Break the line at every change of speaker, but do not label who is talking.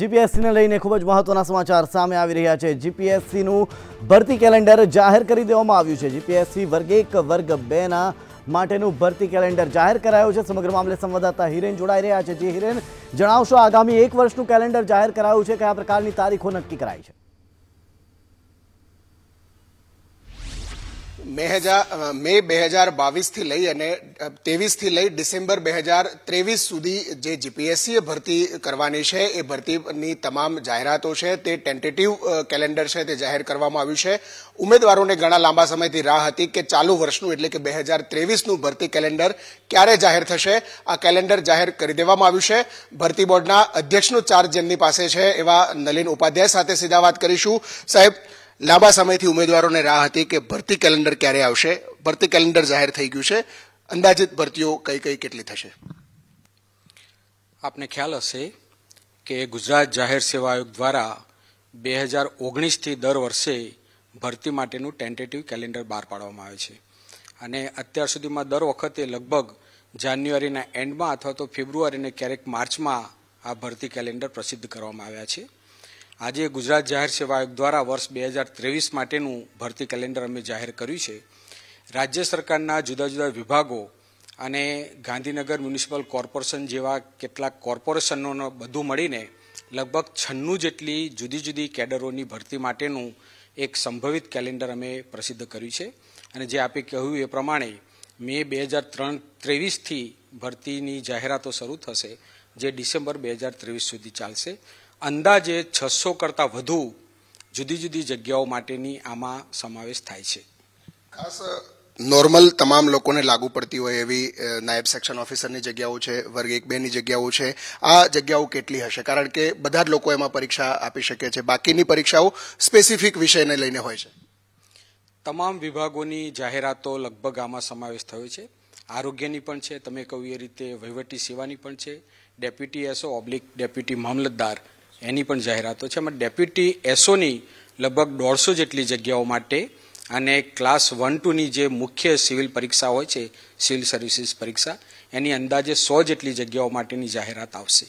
જીપીએસસીને લઈને ખૂબ જ મહત્વના સમાચાર સામે આવી રહ્યા છે જીપીએસસીનું ભરતી કેલેન્ડર જાહેર કરી દેવામાં આવ્યું છે જીપીએસસી વર્ગ એક વર્ગ બેના માટેનું ભરતી કેલેન્ડર જાહેર કરાયું છે સમગ્ર મામલે સંવાદદાતા હિરેન જોડાઈ રહ્યા છે જે હિરેન જણાવશો આગામી એક વર્ષનું કેલેન્ડર જાહેર કરાયું છે કયા પ્રકારની તારીખો નક્કી કરાઈ છે
મે હજાર મે બે હજાર બાવીસથી લઈ અને તેવીસથી લઈ ડિસેમ્બર બે હજાર ત્રેવીસ સુધી જે જીપીએસસીએ ભરતી કરવાની છે એ ભરતીની તમામ જાહેરાતો છે તે ટેન્ટેટિવ કેલેન્ડર છે તે જાહેર કરવામાં આવ્યું છે ઉમેદવારોને ઘણા લાંબા સમયથી રાહ હતી કે ચાલુ વર્ષનું એટલે કે બે હજાર ત્રેવીસનું ભરતી કેલેન્ડર ક્યારે જાહેર થશે આ કેલેન્ડર જાહેર કરી દેવામાં આવ્યું છે ભરતી બોર્ડના અધ્યક્ષનો ચાર્જ જેમની પાસે છે એવા નલિન ઉપાધ્યાય સાથે સીધા વાત કરીશું સાહેબ લાંબા સમયથી ઉમેદવારોને રાહ હતી કે ભરતી કેલેન્ડર ક્યારે આવશે ભરતી કેલેન્ડર જાહેર થઈ ગયું છે અંદાજિત ભરતીઓ કઈ કઈ કેટલી થશે
આપને ખ્યાલ હશે કે ગુજરાત જાહેર સેવા આયોગ દ્વારા બે હજાર ઓગણીસથી દર વર્ષે ભરતી માટેનું ટેન્ટેટિવ કેલેન્ડર બહાર પાડવામાં આવે છે અને અત્યાર સુધીમાં દર વખતે લગભગ જાન્યુઆરીના એન્ડમાં અથવા તો ફેબ્રુઆરીને ક્યારેક માર્ચમાં આ ભરતી કેલેન્ડર પ્રસિદ્ધ કરવામાં આવ્યા છે આજે ગુજરાત જાહેર સેવા આયોગ દ્વારા વર્ષ બે હજાર ત્રેવીસ માટેનું ભરતી કેલેન્ડર અમે જાહેર કર્યું છે રાજ્ય સરકારના જુદા જુદા વિભાગો અને ગાંધીનગર મ્યુનિસિપલ કોર્પોરેશન જેવા કેટલાક કોર્પોરેશનોનો બધું મળીને લગભગ છન્નું જેટલી જુદી જુદી કેડરોની ભરતી માટેનું એક સંભવિત કેલેન્ડર અમે પ્રસિદ્ધ કર્યું છે અને જે આપે કહ્યું એ પ્રમાણે મે બે હજાર ત્રણ ત્રેવીસથી ભરતીની જાહેરાતો શરૂ થશે જે ડિસેમ્બર બે હજાર ત્રેવીસ સુધી ચાલશે અંદાજે છસો કરતાં વધુ જુદી જુદી જગ્યાઓ માટેની આમાં સમાવેશ
થાય છે ખાસ નોર્મલ તમામ લોકોને લાગુ પડતી હોય એવી નાયબ સેક્શન ઓફિસરની જગ્યાઓ છે વર્ગ એક બેની જગ્યાઓ છે આ જગ્યાઓ કેટલી હશે કારણ કે બધા જ લોકો એમાં પરીક્ષા આપી શકે છે બાકીની પરીક્ષાઓ સ્પેસિફિક વિષયને લઈને હોય છે
તમામ વિભાગોની જાહેરાતો લગભગ આમાં સમાવેશ થયો છે આરોગ્યની પણ છે તમે કહ્યું એ રીતે વહીવટી સેવાની પણ છે ડેપ્યુટી એસઓ ઓબ્લિક ડેપ્યુટી મામલતદાર એની પણ જાહેરાતો છે એમાં ડેપ્યુટી એસઓની લગભગ દોઢસો જેટલી જગ્યાઓ માટે અને ક્લાસ વન ટુની જે મુખ્ય સિવિલ પરીક્ષા હોય છે સિવિલ સર્વિસીસ પરીક્ષા
એની અંદાજે સો જેટલી જગ્યાઓ માટેની જાહેરાત આવશે